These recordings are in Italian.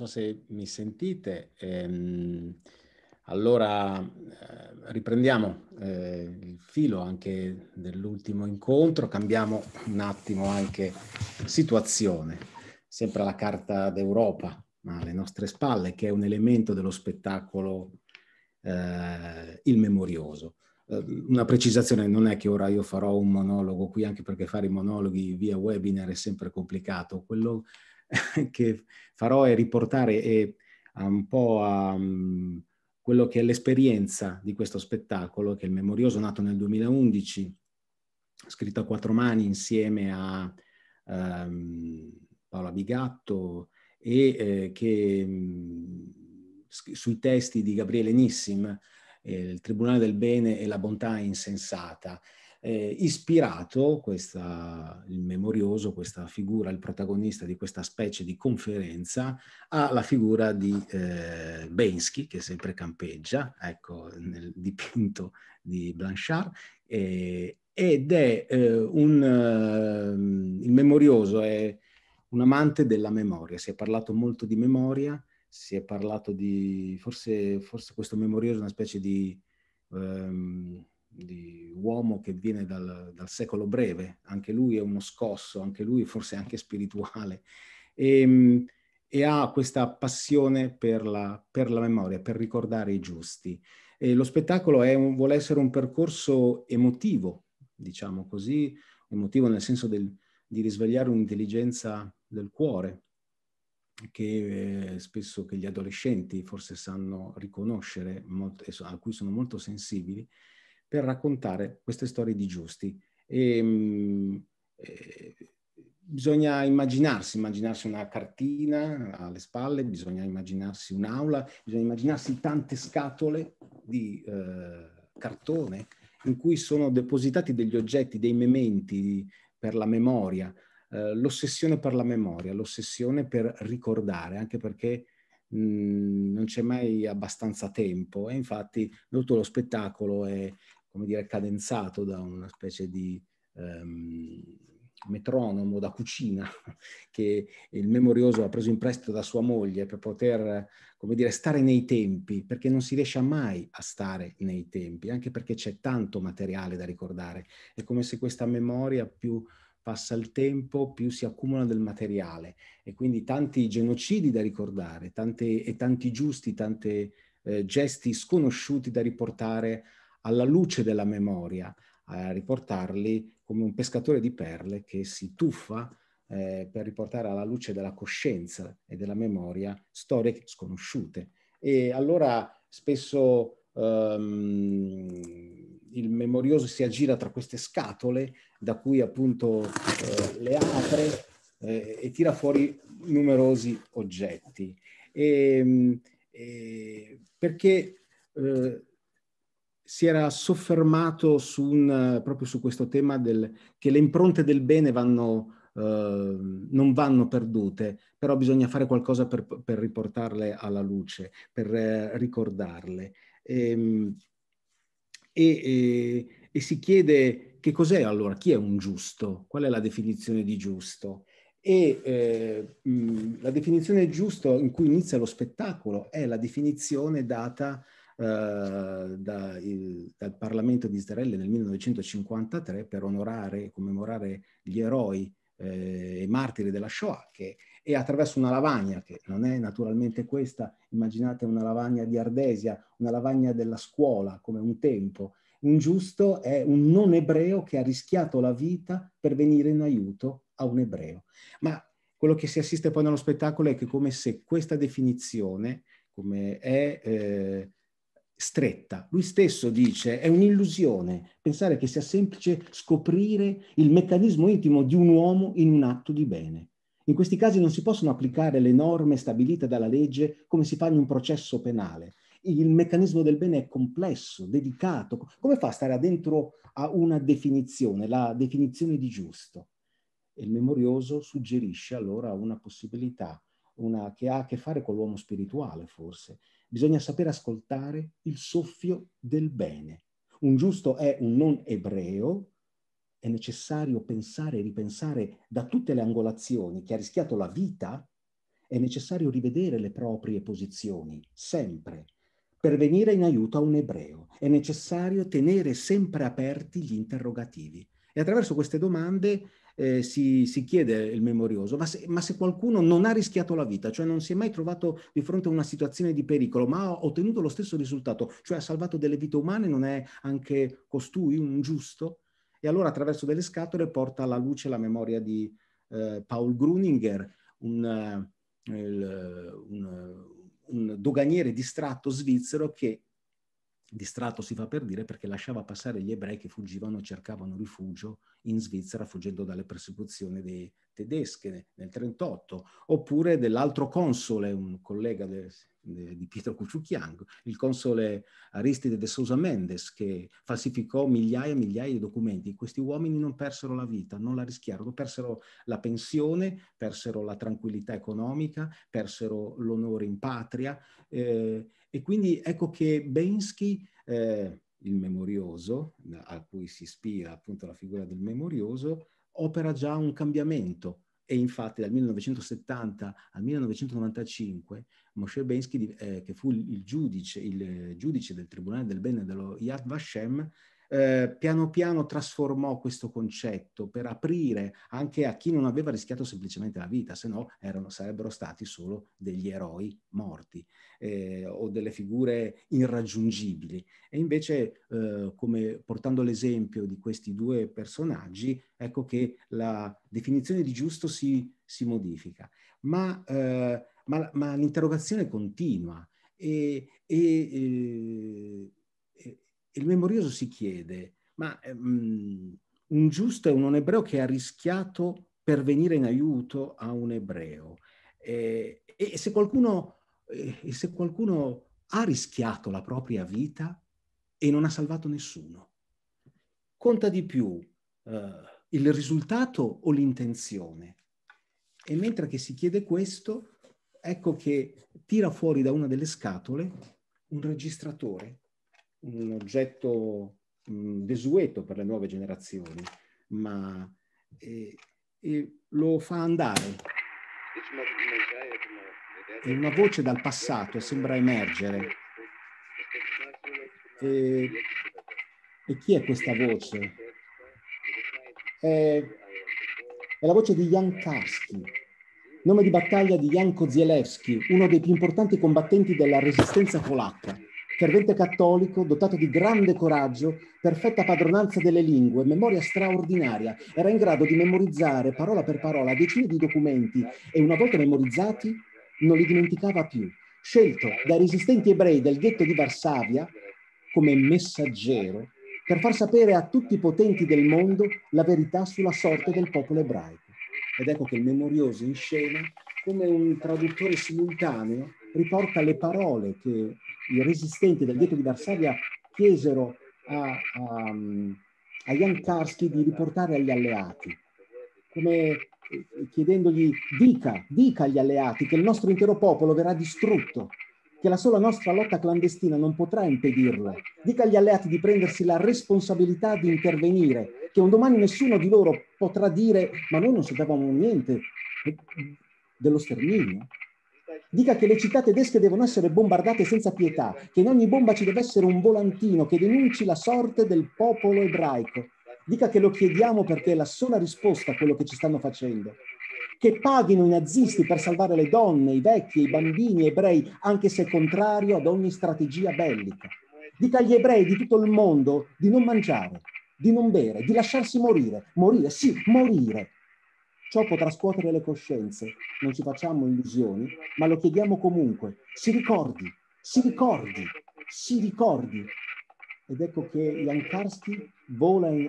so se mi sentite. Ehm, allora eh, riprendiamo eh, il filo anche dell'ultimo incontro, cambiamo un attimo anche situazione, sempre la carta d'Europa alle nostre spalle, che è un elemento dello spettacolo eh, il memorioso. Eh, una precisazione, non è che ora io farò un monologo qui, anche perché fare i monologhi via webinar è sempre complicato. Quello che farò è riportare e, eh, un po' a mm, quello che è l'esperienza di questo spettacolo, che è il Memorioso, nato nel 2011, scritto a quattro mani insieme a um, Paola Bigatto e eh, che um, sui testi di Gabriele Nissim, eh, Il Tribunale del Bene e la Bontà Insensata eh, ispirato questa, il memorioso, questa figura, il protagonista di questa specie di conferenza, alla figura di eh, Bensky, che sempre campeggia, ecco, nel dipinto di Blanchard, eh, ed è eh, un... Eh, il memorioso è un amante della memoria, si è parlato molto di memoria, si è parlato di forse, forse questo memorioso è una specie di um, di uomo che viene dal, dal, secolo breve, anche lui è uno scosso, anche lui forse anche spirituale, e, ehm, e ha questa passione per la, per la, memoria, per ricordare i giusti. E lo spettacolo un, vuole essere un percorso emotivo, diciamo così, emotivo nel senso del, di risvegliare un'intelligenza del cuore che eh, spesso che gli adolescenti forse sanno riconoscere, molto, a cui sono molto sensibili, per raccontare queste storie di giusti. E, ehm, mh, eh, bisogna immaginarsi, immaginarsi una cartina alle spalle, bisogna immaginarsi un'aula, bisogna immaginarsi tante scatole di eh, cartone in cui sono depositati degli oggetti, dei mementi per la memoria, eh, l'ossessione per la memoria, l'ossessione per ricordare, anche perché mm, non c'è mai abbastanza tempo e infatti tutto lo spettacolo è come dire, cadenzato da una specie di um, metronomo da cucina che il memorioso ha preso in prestito da sua moglie per poter, come dire, stare nei tempi, perché non si riesce mai a stare nei tempi, anche perché c'è tanto materiale da ricordare. È come se questa memoria più passa il tempo, più si accumula del materiale e quindi tanti genocidi da ricordare, tante, e tanti giusti, tanti eh, gesti sconosciuti da riportare alla luce della memoria, a riportarli come un pescatore di perle che si tuffa eh, per riportare alla luce della coscienza e della memoria storie sconosciute. E allora spesso ehm, il memorioso si aggira tra queste scatole da cui appunto eh, le apre eh, e tira fuori numerosi oggetti. E, ehm, e eh, perché eh, si era soffermato su un, eh, proprio su questo tema del, che le impronte del bene vanno, eh, non vanno perdute, però bisogna fare qualcosa per, per riportarle alla luce, per eh, ricordarle. Ehm, e, e, e si chiede che cos'è allora, chi è un giusto, qual è la definizione di giusto. E eh, mh, mm, la definizione giusto in cui inizia lo spettacolo è la definizione data eh, da il, dal Parlamento di Israele nel 1953 per onorare e commemorare gli eroi eh, e martiri della Shoah, che e attraverso una lavagna, che non è naturalmente questa, immaginate una lavagna di Ardesia, una lavagna della scuola, come un tempo. Un giusto è un non ebreo che ha rischiato la vita per venire in aiuto a un ebreo. Ma quello che si assiste poi nello spettacolo è che come se questa definizione come è eh, stretta. Lui stesso dice è un'illusione pensare che sia semplice scoprire il meccanismo intimo di un uomo in un atto di bene. In questi casi non si possono applicare le norme stabilite dalla legge come si fa in un processo penale. Il meccanismo del bene è complesso, dedicato. Come fa a stare dentro a una definizione, la definizione di giusto? E il memorioso suggerisce allora una possibilità, una che ha a che fare con l'uomo spirituale forse, Bisogna sapere ascoltare il soffio del bene. Un giusto è un non ebreo, è necessario pensare e ripensare da tutte le angolazioni che ha rischiato la vita, è necessario rivedere le proprie posizioni, sempre, per venire in aiuto a un ebreo. È necessario tenere sempre aperti gli interrogativi. E attraverso queste domande eh, si, si, chiede il memorioso, ma se, ma se, qualcuno non ha rischiato la vita, cioè non si è mai trovato di fronte a una situazione di pericolo, ma ha ottenuto lo stesso risultato, cioè ha salvato delle vite umane, non è anche costui un giusto? E allora attraverso delle scatole porta alla luce la memoria di eh, Paul Gruninger, un, eh, il, un, un doganiere distratto svizzero che distratto si fa per dire perché lasciava passare gli ebrei che fuggivano e cercavano rifugio in Svizzera fuggendo dalle persecuzioni dei tedesche nel 1938, oppure dell'altro console, un collega de, de, di Pietro Cucciucchiang, il console Aristide de Sousa Mendes che falsificò migliaia e migliaia di documenti. Questi uomini non persero la vita, non la rischiarono, persero la pensione, persero la tranquillità economica, persero l'onore in patria. Eh, e quindi ecco che Bensky, eh, il memorioso, a cui si ispira appunto la figura del memorioso, opera già un cambiamento. E infatti dal 1970 al 1995 Moshe Bensky, eh, che fu il giudice, il giudice, del Tribunale del Bene dello Yad Vashem, eh, piano piano trasformò questo concetto per aprire anche a chi non aveva rischiato semplicemente la vita, se no erano, sarebbero stati solo degli eroi morti eh, o delle figure irraggiungibili. E invece, eh, come portando l'esempio di questi due personaggi, ecco che la definizione di giusto si, si modifica. Ma, eh, ma, ma l'interrogazione continua e, e, eh, e, il memorioso si chiede, ma um, un giusto è un ebreo che ha rischiato per venire in aiuto a un ebreo. Eh, e, se qualcuno, eh, se qualcuno ha rischiato la propria vita e non ha salvato nessuno, conta di più eh, il risultato o l'intenzione. E mentre che si chiede questo, ecco che tira fuori da una delle scatole un registratore un oggetto mh, desueto per le nuove generazioni, ma eh, eh, lo fa andare. E una voce dal passato sembra emergere. E, e chi è questa voce? È, è la voce di Jan Karski, nome di battaglia di Jan Kozielewski, uno dei più importanti combattenti della resistenza polacca fervente cattolico, dotato di grande coraggio, perfetta padronanza delle lingue, memoria straordinaria, era in grado di memorizzare parola per parola decine di documenti e una volta memorizzati non li dimenticava più. Scelto dai resistenti ebrei del ghetto di Varsavia come messaggero per far sapere a tutti i potenti del mondo la verità sulla sorte del popolo ebraico. Ed ecco che il memorioso in scena, come un traduttore simultaneo, riporta le parole che i resistenti del ghetto di Varsavia chiesero a, a, a Jankarski di riportare agli alleati, come eh, chiedendogli dica, dica agli alleati che il nostro intero popolo verrà distrutto, che la sola nostra lotta clandestina non potrà impedirlo. Dica agli alleati di prendersi la responsabilità di intervenire, che un domani nessuno di loro potrà dire ma noi non sapevamo niente eh, dello sterminio, dica che le città tedesche devono essere bombardate senza pietà, che in ogni bomba ci deve essere un volantino che denunci la sorte del popolo ebraico, dica che lo chiediamo perché è la sola risposta a quello che ci stanno facendo, che paghino i nazisti per salvare le donne, i vecchi, e i bambini ebrei, anche se contrario ad ogni strategia bellica, dica agli ebrei di tutto il mondo di non mangiare, di non bere, di lasciarsi morire, morire, sì, morire Ciò potrà scuotere le coscienze, non ci facciamo illusioni, ma lo chiediamo comunque. Si ricordi, si ricordi, si ricordi. Ed ecco che Jankarski vola in,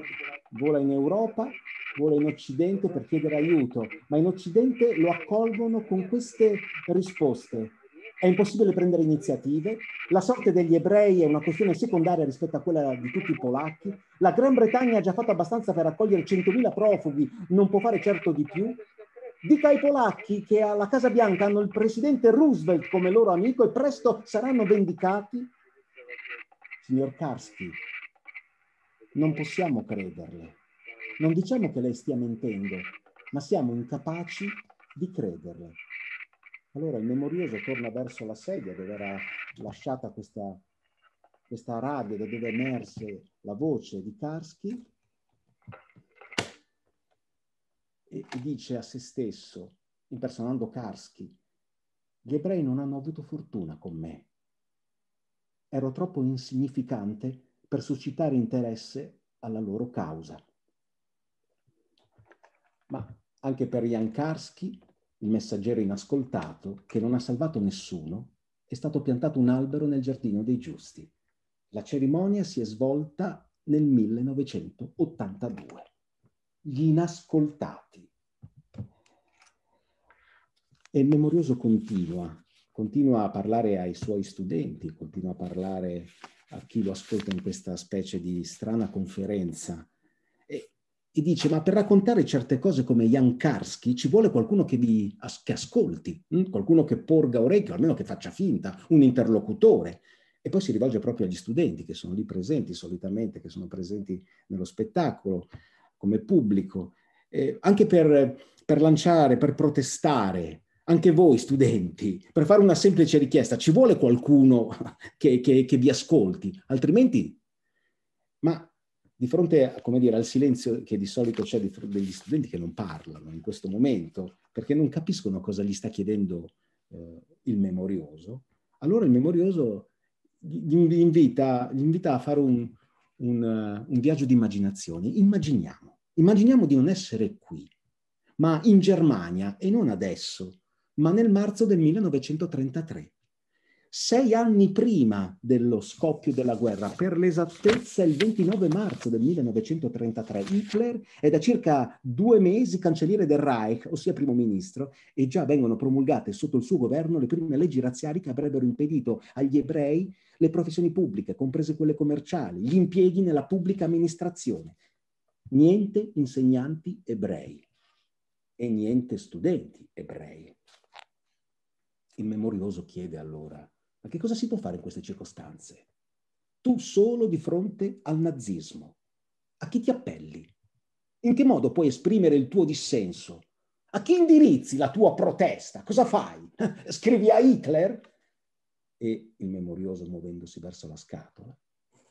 vola in Europa, vola in Occidente per chiedere aiuto, ma in Occidente lo accolgono con queste risposte. È impossibile prendere iniziative, la sorte degli ebrei è una questione secondaria rispetto a quella di tutti i polacchi, la Gran Bretagna ha già fatto abbastanza per accogliere 100.000 profughi, non può fare certo di più. Dica ai polacchi che alla Casa Bianca hanno il presidente Roosevelt come loro amico e presto saranno vendicati. Signor Karski, non possiamo crederle. Non diciamo che lei stia mentendo, ma siamo incapaci di crederle. Allora il memorioso torna verso la sedia dove era lasciata questa questa radio da dove emerse la voce di Karski e dice a se stesso, impersonando Karski, gli ebrei non hanno avuto fortuna con me. Ero troppo insignificante per suscitare interesse alla loro causa. Ma anche per Jan Karski, il messaggero inascoltato, che non ha salvato nessuno, è stato piantato un albero nel giardino dei giusti. La cerimonia si è svolta nel 1982. Gli inascoltati. E il memorioso continua, continua a parlare ai suoi studenti, continua a parlare a chi lo ascolta in questa specie di strana conferenza e, e dice ma per raccontare certe cose come Jankarski ci vuole qualcuno che, vi, che ascolti, hm? qualcuno che porga orecchio, almeno che faccia finta, un interlocutore e poi si rivolge proprio agli studenti che sono lì presenti solitamente, che sono presenti nello spettacolo come pubblico, eh, anche per, per lanciare, per protestare, anche voi studenti, per fare una semplice richiesta, ci vuole qualcuno che, che, che vi ascolti, altrimenti... Ma di fronte come dire, al silenzio che di solito c'è degli studenti che non parlano in questo momento, perché non capiscono cosa gli sta chiedendo eh, il memorioso, allora il memorioso gli invita, gli invita a fare un, un, un viaggio di immaginazione. Immaginiamo, immaginiamo di non essere qui, ma in Germania e non adesso, ma nel marzo del 1933 sei anni prima dello scoppio della guerra, per l'esattezza il 29 marzo del 1933, Hitler è da circa due mesi cancelliere del Reich, ossia primo ministro, e già vengono promulgate sotto il suo governo le prime leggi razziali che avrebbero impedito agli ebrei le professioni pubbliche, comprese quelle commerciali, gli impieghi nella pubblica amministrazione. Niente insegnanti ebrei e niente studenti ebrei. Il memorioso chiede allora ma che cosa si può fare in queste circostanze? Tu solo di fronte al nazismo. A chi ti appelli? In che modo puoi esprimere il tuo dissenso? A chi indirizzi la tua protesta? Cosa fai? Scrivi a Hitler? E il memorioso, muovendosi verso la scatola,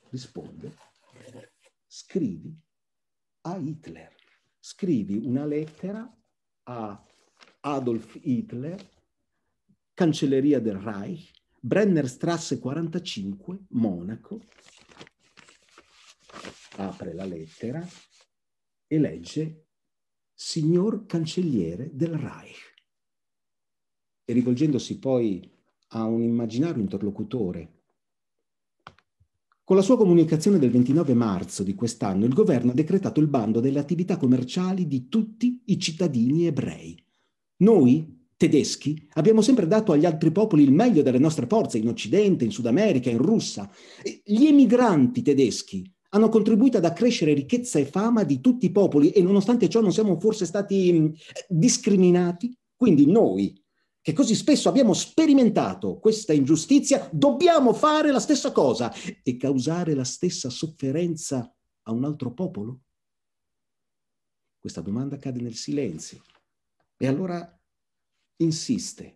risponde, scrivi a Hitler, scrivi una lettera a Adolf Hitler, Cancelleria del Reich, Brennerstrasse 45, Monaco, apre la lettera e legge Signor Cancelliere del Reich. E rivolgendosi poi a un immaginario interlocutore con la sua comunicazione del 29 marzo di quest'anno, il governo ha decretato il bando delle attività commerciali di tutti i cittadini ebrei. Noi, tedeschi, abbiamo sempre dato agli altri popoli il meglio delle nostre forze, in Occidente, in Sud America, in Russia. Gli emigranti tedeschi hanno contribuito ad accrescere ricchezza e fama di tutti i popoli e nonostante ciò non siamo forse stati eh, discriminati. Quindi noi, che così spesso abbiamo sperimentato questa ingiustizia, dobbiamo fare la stessa cosa e causare la stessa sofferenza a un altro popolo? Questa domanda cade nel silenzio. E allora insiste.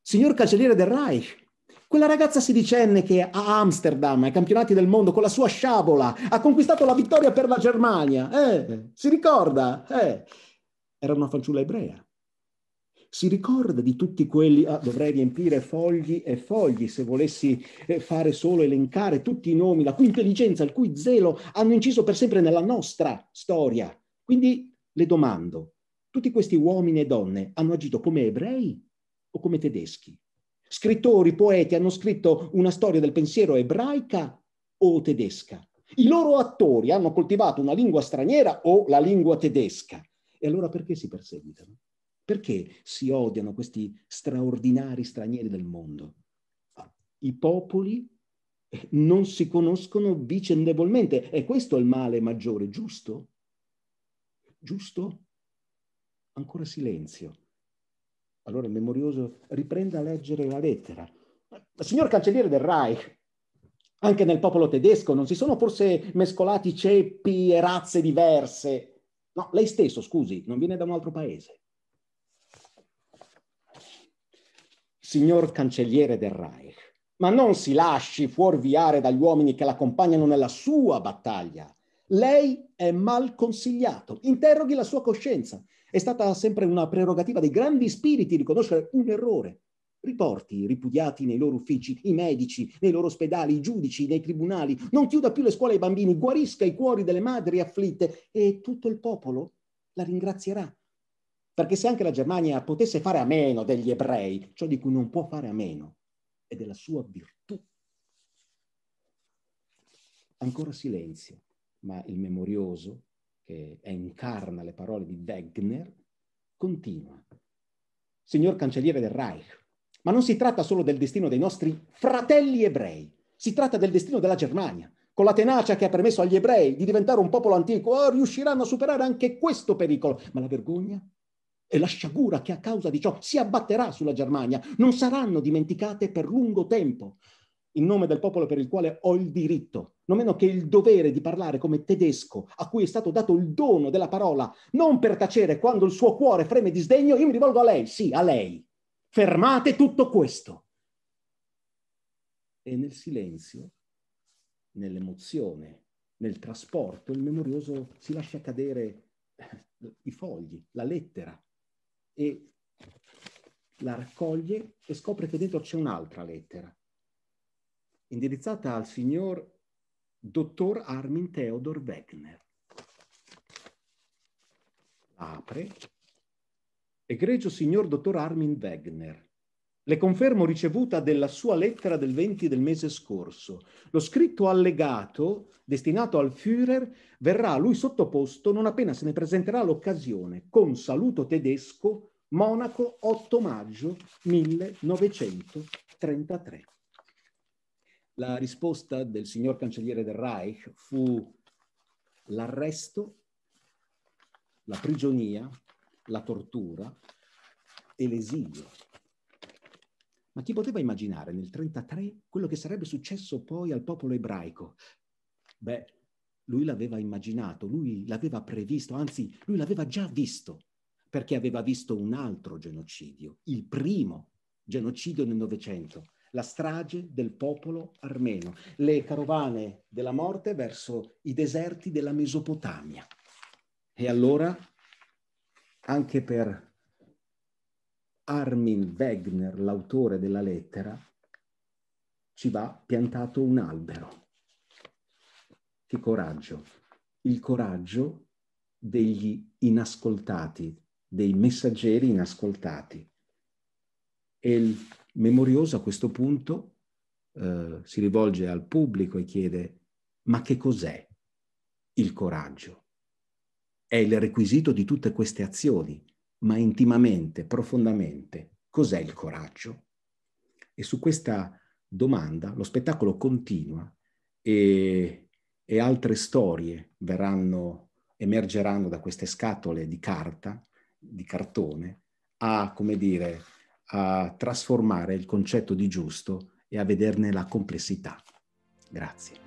Signor cancelliere del Reich, quella ragazza sedicenne che a Amsterdam, ai campionati del mondo, con la sua sciabola, ha conquistato la vittoria per la Germania, eh, si ricorda, eh, era una fanciulla ebrea. Si ricorda di tutti quelli, ah, dovrei riempire fogli e fogli se volessi eh, fare solo elencare tutti i nomi, la cui intelligenza, il cui zelo hanno inciso per sempre nella nostra storia. Quindi le domando, tutti questi uomini e donne hanno agito come ebrei o come tedeschi? Scrittori, poeti hanno scritto una storia del pensiero ebraica o tedesca? I loro attori hanno coltivato una lingua straniera o la lingua tedesca? E allora perché si perseguitano? Perché si odiano questi straordinari stranieri del mondo? Ah, I popoli eh, non si conoscono vicendevolmente e questo è il male maggiore, giusto? Giusto? Ancora silenzio. Allora il memorioso riprende a leggere la lettera. Signor cancelliere del Reich, anche nel popolo tedesco non si sono forse mescolati ceppi e razze diverse? No, lei stesso, scusi, non viene da un altro paese. Signor cancelliere del Reich, ma non si lasci fuorviare dagli uomini che l'accompagnano nella sua battaglia. Lei è mal consigliato. Interroghi la sua coscienza. È stata sempre una prerogativa dei grandi spiriti riconoscere un errore. Riporti i ripudiati nei loro uffici, i medici, nei loro ospedali, i giudici, nei tribunali. Non chiuda più le scuole ai bambini, guarisca i cuori delle madri afflitte e tutto il popolo la ringrazierà. Perché se anche la Germania potesse fare a meno degli ebrei, ciò di cui non può fare a meno è della sua virtù. Ancora silenzio ma il memorioso, che è incarna le parole di Wegner, continua. Signor Cancelliere del Reich, ma non si tratta solo del destino dei nostri fratelli ebrei, si tratta del destino della Germania, con la tenacia che ha permesso agli ebrei di diventare un popolo antico, oh, riusciranno a superare anche questo pericolo. Ma la vergogna e la sciagura che a causa di ciò si abbatterà sulla Germania non saranno dimenticate per lungo tempo in nome del popolo per il quale ho il diritto, non meno che il dovere di parlare come tedesco, a cui è stato dato il dono della parola, non per tacere quando il suo cuore freme di sdegno, io mi rivolgo a lei, sì, a lei. Fermate tutto questo. E nel silenzio, nell'emozione, nel trasporto, il memorioso si lascia cadere eh, i fogli, la lettera, e la raccoglie e scopre che dentro c'è un'altra lettera indirizzata al signor dottor Armin Theodor Wegner. Apre. Egregio signor dottor Armin Wegner, le confermo ricevuta della sua lettera del 20 del mese scorso. Lo scritto allegato, destinato al Führer, verrà a lui sottoposto non appena se ne presenterà l'occasione, con saluto tedesco, Monaco 8 maggio 1933. La risposta del signor cancelliere del Reich fu l'arresto, la prigionia, la tortura e l'esilio. Ma chi poteva immaginare nel 1933 quello che sarebbe successo poi al popolo ebraico? Beh, lui l'aveva immaginato, lui l'aveva previsto, anzi lui l'aveva già visto, perché aveva visto un altro genocidio, il primo genocidio nel Novecento, la strage del popolo armeno, le carovane della morte verso i deserti della Mesopotamia. E allora, anche per Armin Wegner, l'autore della lettera, ci va piantato un albero. Che coraggio! Il coraggio degli inascoltati, dei messaggeri inascoltati. E il Memorioso a questo punto eh, si rivolge al pubblico e chiede ma che cos'è il coraggio? È il requisito di tutte queste azioni, ma intimamente, profondamente, cos'è il coraggio? E su questa domanda lo spettacolo continua e, e altre storie verranno, emergeranno da queste scatole di carta, di cartone, a, come dire, a trasformare il concetto di giusto e a vederne la complessità. Grazie.